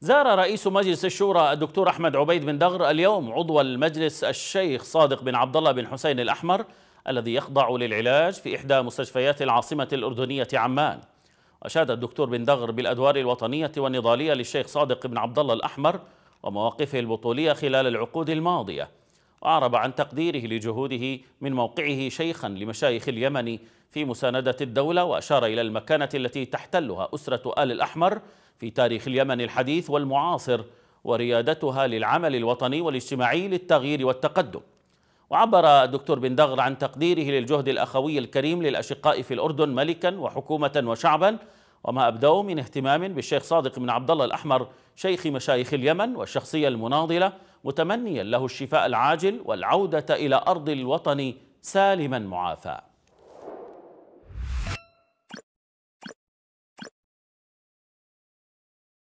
زار رئيس مجلس الشورى الدكتور أحمد عبيد بن دغر اليوم عضو المجلس الشيخ صادق بن عبد الله بن حسين الأحمر الذي يخضع للعلاج في إحدى مستشفيات العاصمة الأردنية عمان أشاد الدكتور بن دغر بالأدوار الوطنية والنضالية للشيخ صادق بن عبد الله الأحمر ومواقفه البطولية خلال العقود الماضية وأعرب عن تقديره لجهوده من موقعه شيخا لمشايخ اليمن في مساندة الدولة وأشار إلى المكانة التي تحتلها أسرة آل الأحمر في تاريخ اليمن الحديث والمعاصر وريادتها للعمل الوطني والاجتماعي للتغيير والتقدم وعبر الدكتور بن دغر عن تقديره للجهد الأخوي الكريم للأشقاء في الأردن ملكا وحكومة وشعبا وما أبدوا من اهتمام بالشيخ صادق بن عبد الله الأحمر شيخ مشايخ اليمن والشخصية المناضلة متمنيا له الشفاء العاجل والعودة إلى أرض الوطن سالما معافى